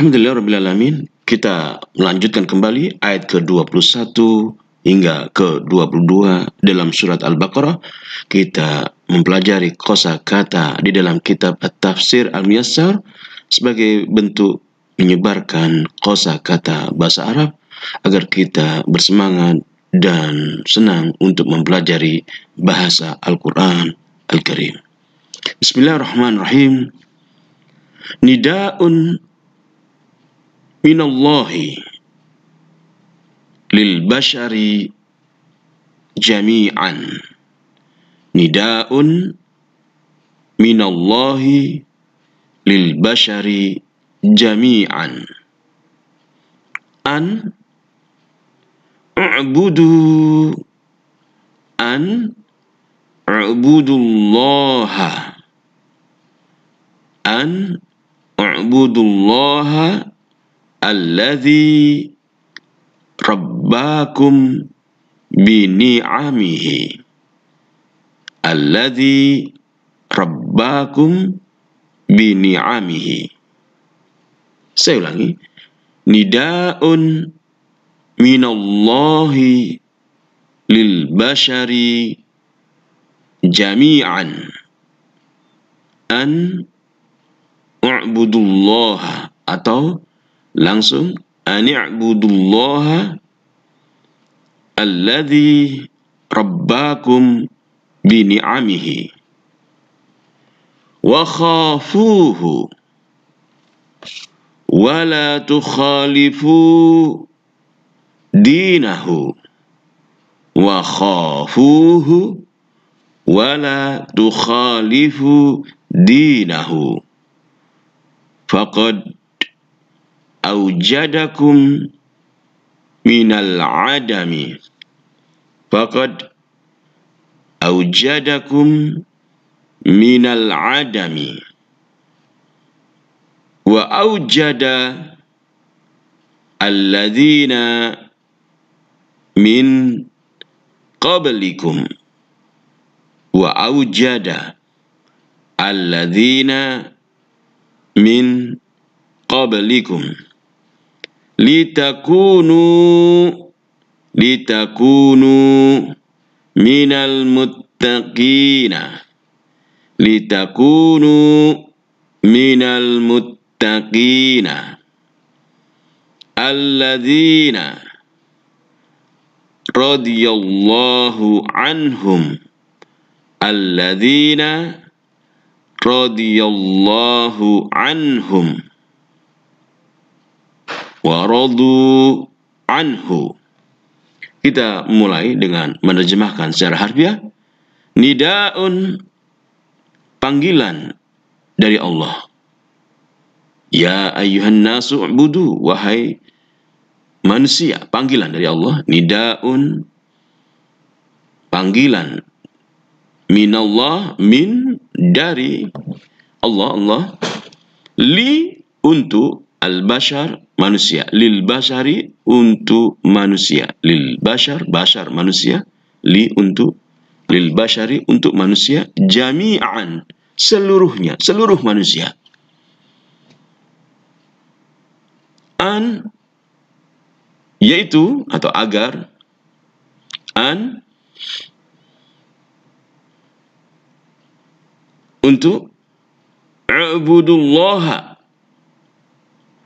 Alhamdulillah Rabbil Alamin, kita melanjutkan kembali ayat ke-21 hingga ke-22 dalam surat Al-Baqarah. Kita mempelajari kosa kata di dalam kitab At-Tafsir Al-Miyassar sebagai bentuk menyebarkan kosa kata bahasa Arab agar kita bersemangat dan senang untuk mempelajari bahasa Al-Quran Al-Karim. Bismillahirrahmanirrahim. Nidaun minallahi lil bashari jami'an nidaun minallahi lil bashari jami'an an u'budu an u'budullaha an u'budullaha alladhi rabbakum bini'amihi alladhi rabbakum bini'amihi saya ulangi nidaun minallahi lil bashari jami'an an u'budullaha atau langsung ani'budullaha alladhi rabbakum bini'amihi wa khafuhu wa la tukhalifu dinahu wa khafuhu wa la tukhalifu dinahu faqad aujadakum minal adami faqad aujadakum minal adami wa aujada alladzina min qablikum wa aujada alladzina min qablikum لتكونوا لتكونوا من المتقين لتكونوا من المتقين الذين رضي الله عنهم الذين رضي الله عنهم wa anhu. Kita mulai dengan menerjemahkan secara harfiah. Nidaun panggilan dari Allah. Ya ayuhan nasu budu, wahai manusia, panggilan dari Allah, nidaun panggilan minallah min dari Allah Allah li untuk al-bashar manusia lil basari untuk manusia lil bashar bashar manusia li untuk lil basari untuk manusia jami'an seluruhnya seluruh manusia an yaitu atau agar an untuk ubudullaha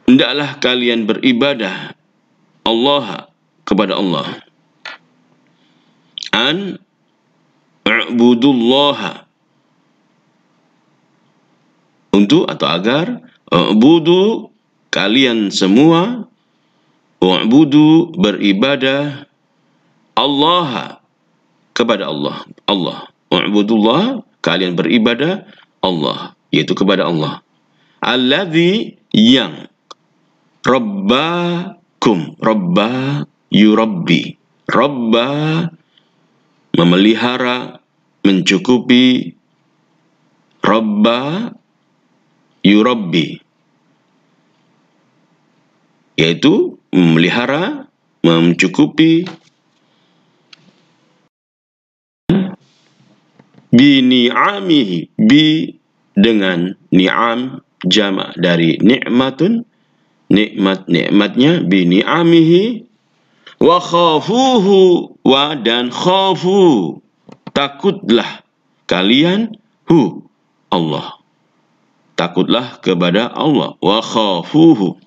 hendaklah kalian beribadah Allah kepada Allah. An budullah untuk atau agar budu kalian semua budu beribadah Allah kepada Allah Allah Ubudullah kalian beribadah Allah yaitu kepada Allah alladzi yang Robbakum, Robba yurabbi. Robba memelihara, mencukupi. Robba yurabbi. Yaitu memelihara, mencukupi, bi ni'amihi bi dengan ni'am jama dari ni'matun nikmat-nikmatnya bini amihi wa khafuhu wa dan khafu takutlah kalian hu Allah takutlah kepada Allah wa khafuhu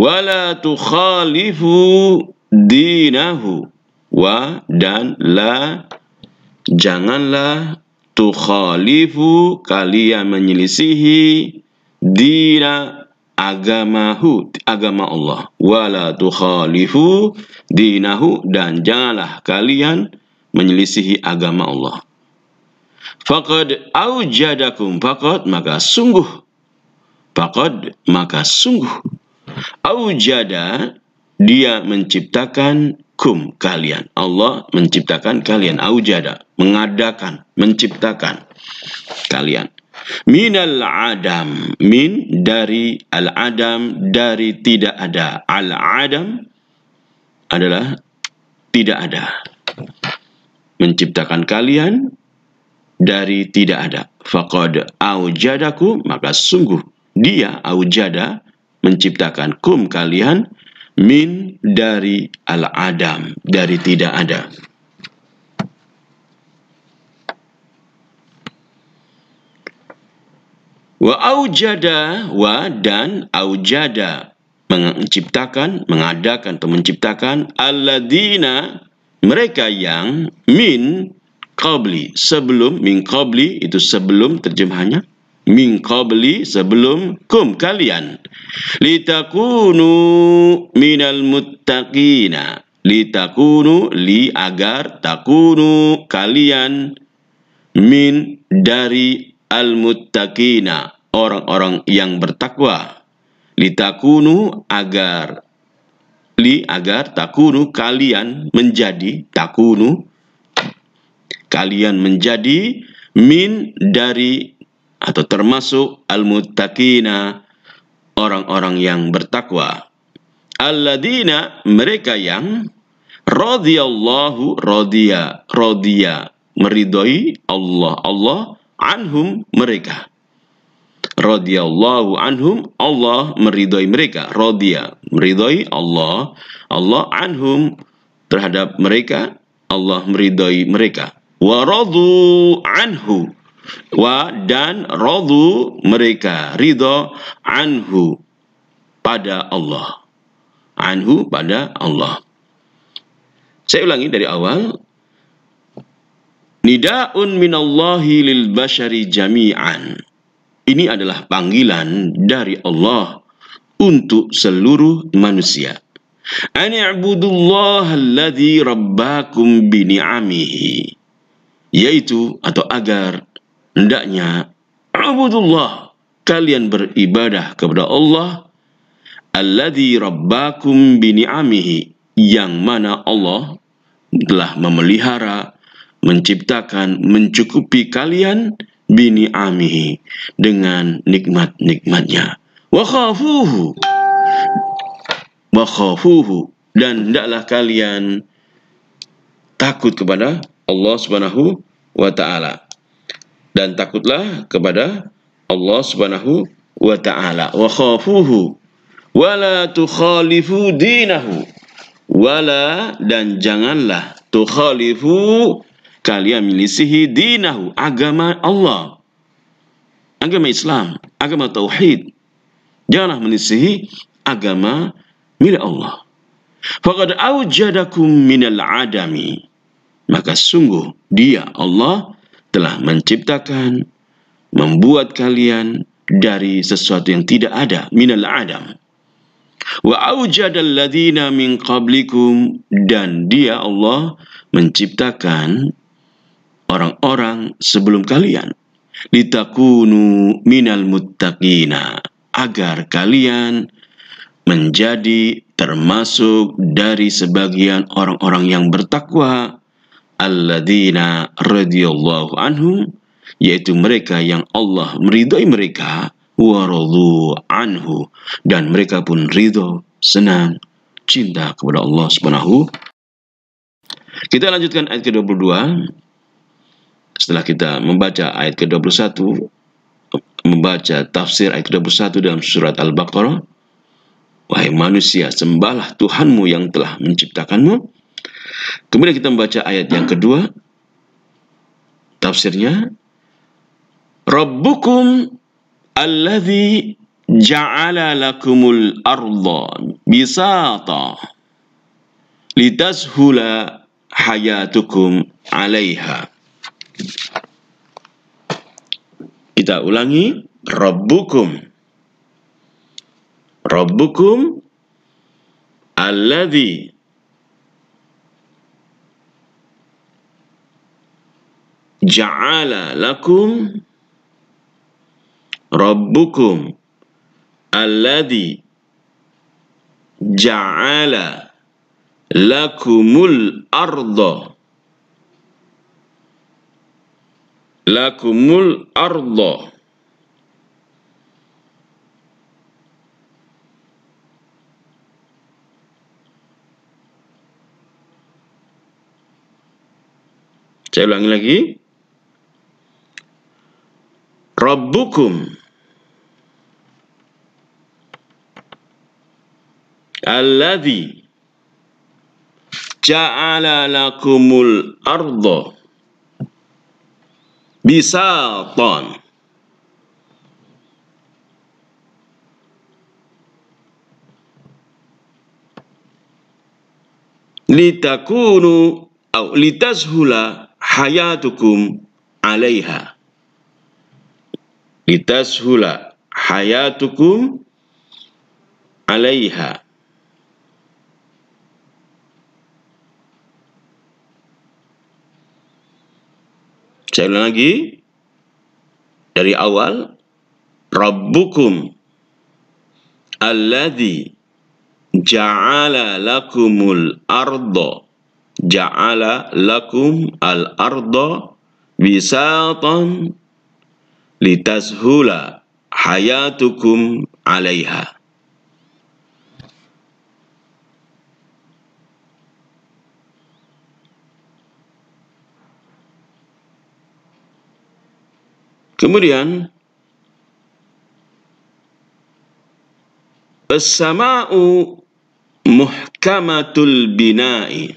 la tukhalifu dinahu wa dan la janganlah tukhalifu kalian menyelisihi dina agamahu agama Allah wala tukhalifu dinahu dan janganlah kalian menyelisihi agama Allah faqad aujadakum faqad maka sungguh faqad maka sungguh aujada dia menciptakan kum kalian Allah menciptakan kalian aujada mengadakan menciptakan kalian Min al adam, min dari al adam dari tidak ada. Al adam adalah tidak ada. Menciptakan kalian dari tidak ada. Faqad aujadaku, maka sungguh dia aujada menciptakan kum kalian min dari al adam, dari tidak ada. Wa aujada wa dan aujada menciptakan, mengadakan atau menciptakan alladina mereka yang min qabli sebelum min qabli itu sebelum terjemahannya min qabli sebelum kum kalian litakunu minal muttaqina litakunu li agar takunu kalian min dari al-muttaqina, orang-orang yang bertakwa. Litakunu agar li agar takunu kalian menjadi takunu kalian menjadi min dari atau termasuk al-muttaqina orang-orang yang bertakwa. alladzina mereka yang radhiyallahu radhiya radhiya meridhoi Allah Allah anhum mereka radhiyallahu anhum Allah meridhoi mereka radhiya meridhoi Allah Allah anhum terhadap mereka Allah meridhoi mereka wa radu anhu wa dan radu mereka ridho anhu pada Allah anhu pada Allah saya ulangi dari awal Nida'un minallahi lil bashari jami'an. Ini adalah panggilan dari Allah untuk seluruh manusia. Ani'budullah alladhi rabbakum bini'amihi. Yaitu atau agar hendaknya abudullah kalian beribadah kepada Allah alladhi rabbakum bini'amihi yang mana Allah telah memelihara menciptakan mencukupi kalian bini amihi dengan nikmat-nikmatnya. Wa khafuhu. Wa khafuhu. Dan tidaklah kalian takut kepada Allah Subhanahu wa taala. Dan takutlah kepada Allah Subhanahu wa taala. Wa khafuhu. Wala tukhalifu dinahu. Wala dan janganlah tukhalifu kalian milisihi dinahu agama Allah agama Islam agama tauhid janganlah menisihi agama milik Allah faqad aujadakum minal adami maka sungguh dia Allah telah menciptakan membuat kalian dari sesuatu yang tidak ada minal adam wa aujadal ladina min qablikum dan dia Allah menciptakan orang-orang sebelum kalian litakunu minal muttaqina agar kalian menjadi termasuk dari sebagian orang-orang yang bertakwa alladzina radhiyallahu anhum yaitu mereka yang Allah meridai mereka waradu anhu dan mereka pun ridho senang cinta kepada Allah Subhanahu kita lanjutkan ayat ke-22 setelah kita membaca ayat ke-21 membaca tafsir ayat ke-21 dalam surat Al-Baqarah wahai manusia sembahlah Tuhanmu yang telah menciptakanmu kemudian kita membaca ayat yang kedua tafsirnya Rabbukum alladhi ja'ala lakumul arda bisata litashula hayatukum alaiha kita ulangi. Rabbukum. Rabbukum alladhi ja'ala lakum Rabbukum alladhi ja'ala lakumul Ardo lakumul ardo Saya ulangi lagi. Rabbukum alladhi ja'ala lakumul ardo bisaton. litakunu au litashula hayatukum alaiha litashula hayatukum alaiha Saya ulang lagi. Dari awal. Rabbukum. Alladhi. Ja'ala lakumul ardo. Ja'ala lakum al-ardo. Bisatan. Litashula hayatukum alaiha. Kemudian As-sama'u muhkamatul bina'i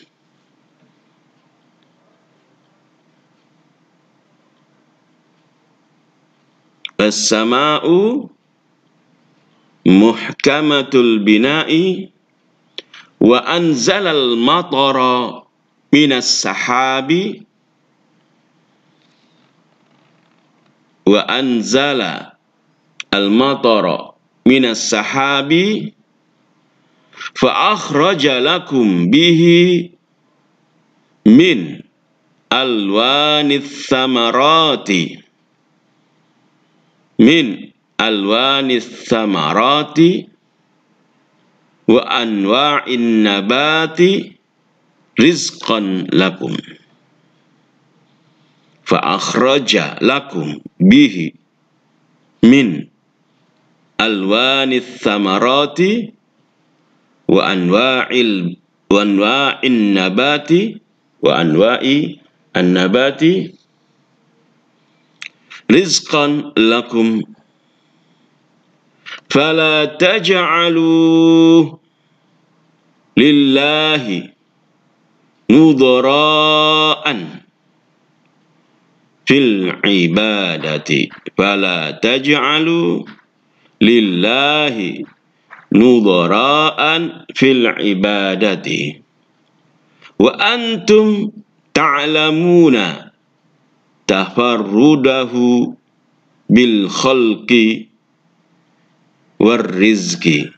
As-sama'u muhkamatul bina'i wa anzalal matara minas sahabi wa anzala al-matara minas sahabi fa akhraja lakum bihi min alwanis samarati min alwanis samarati wa anwa'in nabati rizqan lakum فأخرج لكم به من ألوان الثمرات وأنواع ال... وأنواع النبات وأنواع النبات رزقا لكم فلا تجعلوا لله نضراءً fil ibadati fala taj'alu lillahi nudara'an fil ibadati wa antum ta'lamuna tafarrudahu bil khalqi war rizqi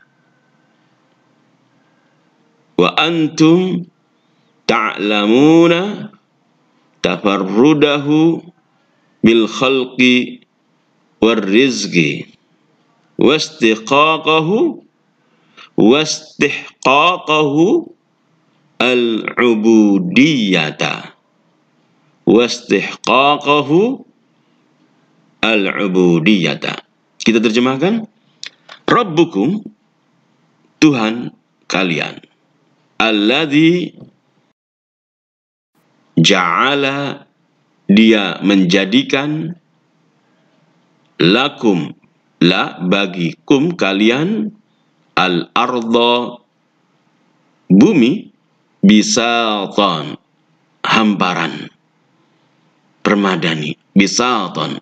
wa antum ta'lamuna tafarrudahu bil khalqi war rizqi wastiqaqahu wastihqaqahu al-ubudiyata wastihqaqahu al-ubudiyata kita terjemahkan Rabbukum Tuhan kalian alladzi ja'ala dia menjadikan lakum la bagi kum kalian al ardo bumi bisa ton hamparan permadani bisa ton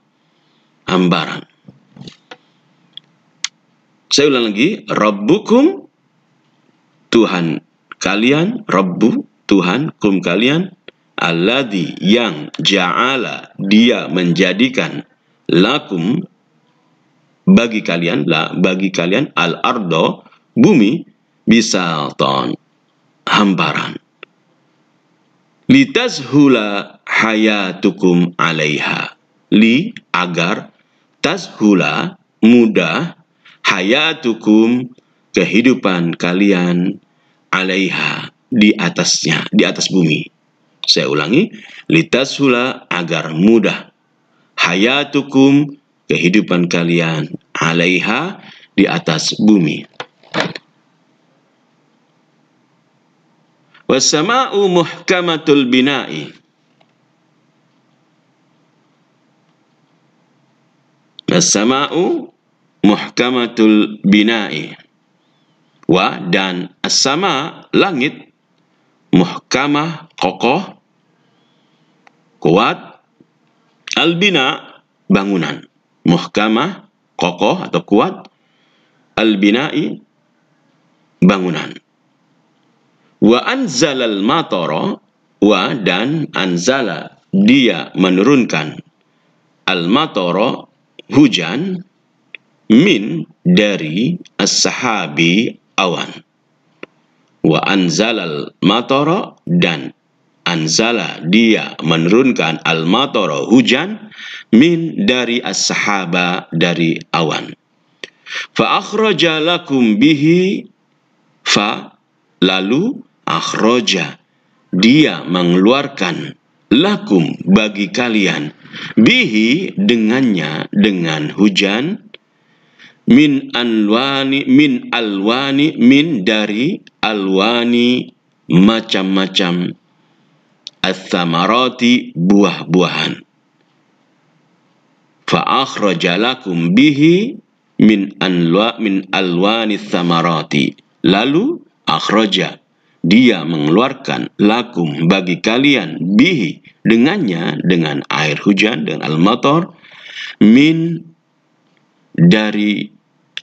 hamparan saya ulang lagi rabbukum Tuhan kalian rabbu Tuhan kum kalian Alladhi yang ja'ala dia menjadikan lakum bagi kalian la, bagi kalian al-ardo bumi bisalton hamparan hula hayatukum alaiha li agar hula mudah hayatukum kehidupan kalian alaiha di atasnya di atas bumi saya ulangi, litasula agar mudah. Hayatukum kehidupan kalian alaiha di atas bumi. Wasama'u muhkamatul bina'i. Wasama'u muhkamatul bina'i. Wa dan asama langit muhkamah kokoh kuat, albina bangunan, muhkamah kokoh atau kuat, albinai bangunan. Wa anzalal matoro wa dan anzala dia menurunkan al matoro hujan min dari as-sahabi awan wa anzalal matoro dan anzala dia menurunkan al matoro hujan min dari ashaba dari awan. Fa akhraja lakum bihi fa lalu akroja dia mengeluarkan lakum bagi kalian bihi dengannya dengan hujan min alwani min alwani min dari alwani macam-macam Athamarati buah-buahan. Fa'akhrajalakum bihi min anwa min alwani thamarati. Lalu akhraja dia mengeluarkan lakum bagi kalian bihi dengannya dengan air hujan dengan al-matar min dari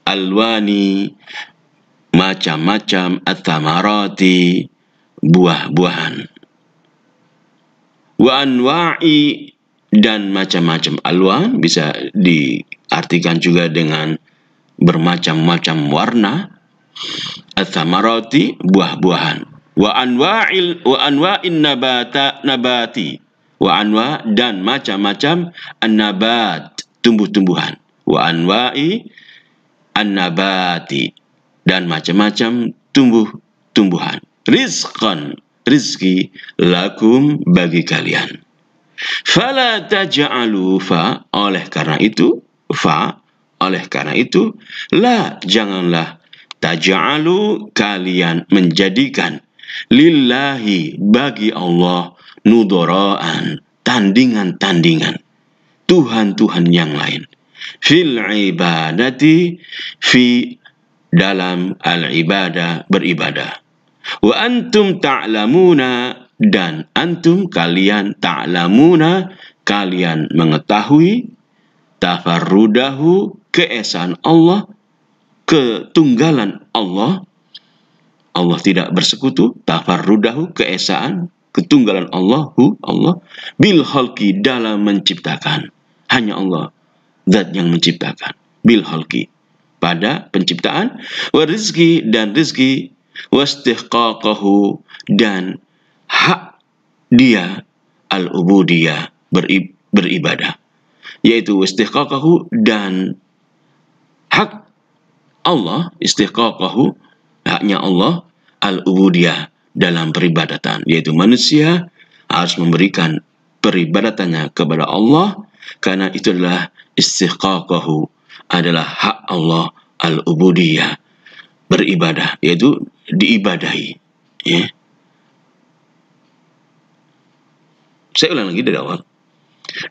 alwani macam-macam atamarati buah-buahan wa anwa'i dan macam-macam alwan bisa diartikan juga dengan bermacam-macam warna athamarati buah-buahan wa anwa'il wa anwa'in nabata nabati wa anwa dan macam-macam annabat tumbuh-tumbuhan wa anwa'i annabati dan macam-macam tumbuh-tumbuhan rizqan rizki lakum bagi kalian. Fala taja'alu fa oleh karena itu fa oleh karena itu la janganlah taja'alu kalian menjadikan lillahi bagi Allah nudoraan tandingan-tandingan Tuhan-Tuhan yang lain fil ibadati fi dalam al ibadah beribadah Wa antum ta'lamuna dan antum kalian ta'lamuna kalian mengetahui tafarrudahu keesaan Allah ketunggalan Allah Allah tidak bersekutu tafarrudahu keesaan ketunggalan Allahu Allah bil halki dalam menciptakan hanya Allah zat yang menciptakan bil halki pada penciptaan wa dan rizki wastihqaqahu dan hak dia al-ubudiyah beribadah yaitu istihqaqahu dan hak Allah istihqaqahu haknya Allah al-ubudiyah dalam peribadatan yaitu manusia harus memberikan peribadatannya kepada Allah karena itulah adalah istihqaqahu adalah hak Allah al-ubudiyah beribadah yaitu diibadahi ya saya ulang lagi dari awal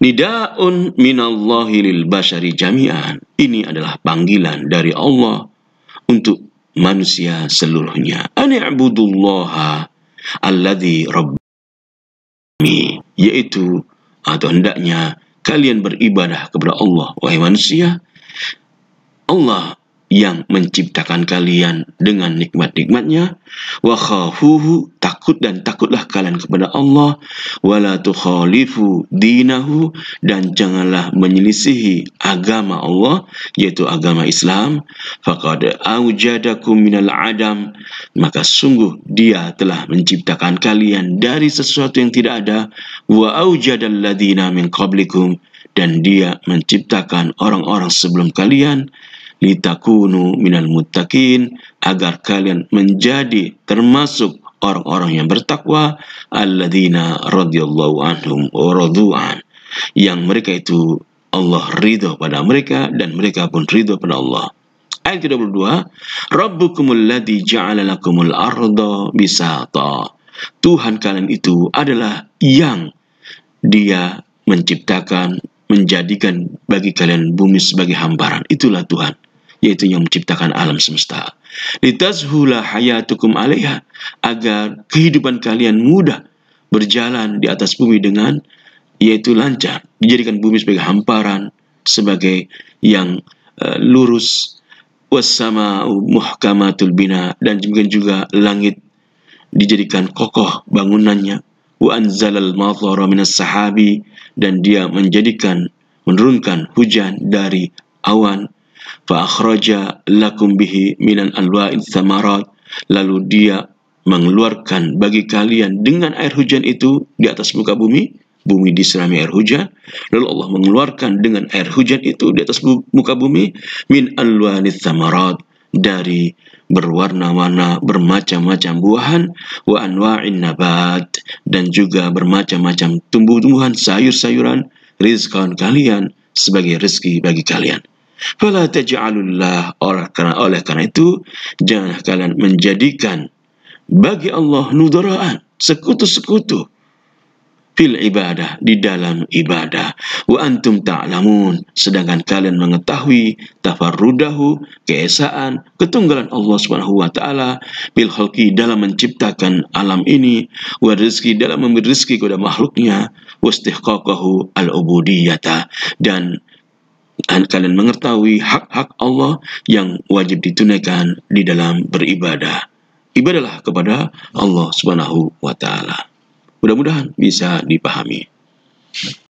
nidaun minallahi lil basari jami'an ini adalah panggilan dari Allah untuk manusia seluruhnya ani'budullaha alladhi rabbi yaitu atau hendaknya kalian beribadah kepada Allah wahai manusia Allah yang menciptakan kalian dengan nikmat-nikmatnya wa khafuhu takut dan takutlah kalian kepada Allah wala tukhalifu dinahu dan janganlah menyelisihi agama Allah yaitu agama Islam faqad aujadakum minal adam maka sungguh dia telah menciptakan kalian dari sesuatu yang tidak ada wa aujadal ladina min qablikum dan dia menciptakan orang-orang sebelum kalian litakunu minal muttaqin agar kalian menjadi termasuk orang-orang yang bertakwa alladzina radhiyallahu anhum wa yang mereka itu Allah ridho pada mereka dan mereka pun ridho pada Allah. Ayat ke-22, Rabbukumul ladzi ja'ala lakumul arda bisata. Tuhan kalian itu adalah yang dia menciptakan menjadikan bagi kalian bumi sebagai hamparan. Itulah Tuhan yaitu yang menciptakan alam semesta. Litazhula hayatukum alaiha, agar kehidupan kalian mudah berjalan di atas bumi dengan yaitu lancar. Dijadikan bumi sebagai hamparan, sebagai yang uh, lurus. Wassama muhkamatul bina, dan juga langit dijadikan kokoh bangunannya. Wa anzalal mathara minas sahabi, dan dia menjadikan menurunkan hujan dari awan fa lakum bihi minan anwa'in thamarat lalu dia mengeluarkan bagi kalian dengan air hujan itu di atas muka bumi bumi diserami air hujan lalu Allah mengeluarkan dengan air hujan itu di atas muka bumi min alwa'in thamarat dari berwarna-warna bermacam-macam buahan wa anwa'in nabat dan juga bermacam-macam tumbuh-tumbuhan sayur-sayuran rizkan kalian sebagai rezeki bagi kalian Fala taj'alullah orang karena oleh karena itu jangan kalian menjadikan bagi Allah nudaraan sekutu-sekutu fil ibadah di dalam ibadah wa antum ta'lamun sedangkan kalian mengetahui tafarrudahu keesaan ketunggalan Allah Subhanahu wa taala bil khalqi dalam menciptakan alam ini wa rezeki dalam memberi rezeki kepada makhluknya wa al ubudiyata dan kalian mengetahui hak-hak Allah yang wajib ditunaikan di dalam beribadah. Ibadalah kepada Allah Subhanahu wa taala. Mudah-mudahan bisa dipahami.